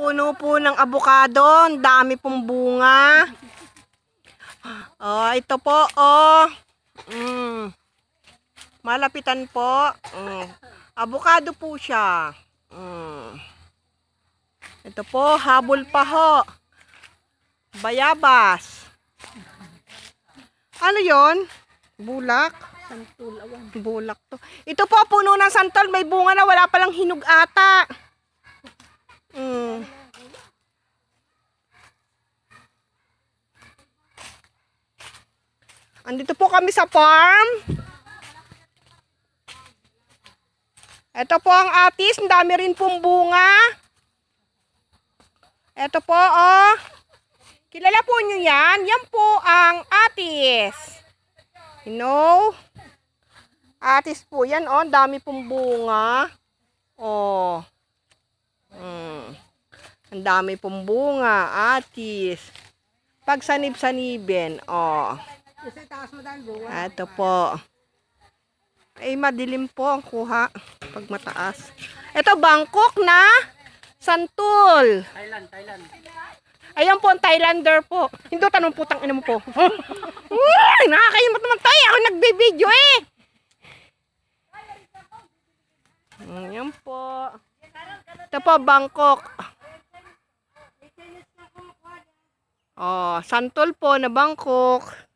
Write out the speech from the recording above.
puno po ng abukado. Ang dami pong bunga. Oh, ito po, oh. Mm. Malapitan po. Mm. Abukado po siya. Mm. Ito po, habol pa ho. Bayabas. Ano yon? Bulak? Santol. Bulak to. Ito po, puno ng santol. May bunga na. Wala palang hinug ata. Mm. Andito po kami sa farm. Ito po ang atis. Ang dami rin pong bunga. Ito po, oh. Kilala po nyo yan. Yan po ang atis. You know? Atis po yan, oh. dami pong bunga. Oh. Mm. Ang dami pong bunga. Atis. Pag sanib-sanibin, oh. Kasi taas mo dahil buwan. Ah, ito po. Ay, madilim po ang kuha pag mataas. Ito, Bangkok na Santul. Thailand, Thailand. Ayan po ang Thailander po. Hindi, tanong putang ina mo po. Uy, nakakayamot naman tayo. Ako nagbibideo eh. Ayan po. Ito po, Bangkok. Oh, Santol po na Bangkok.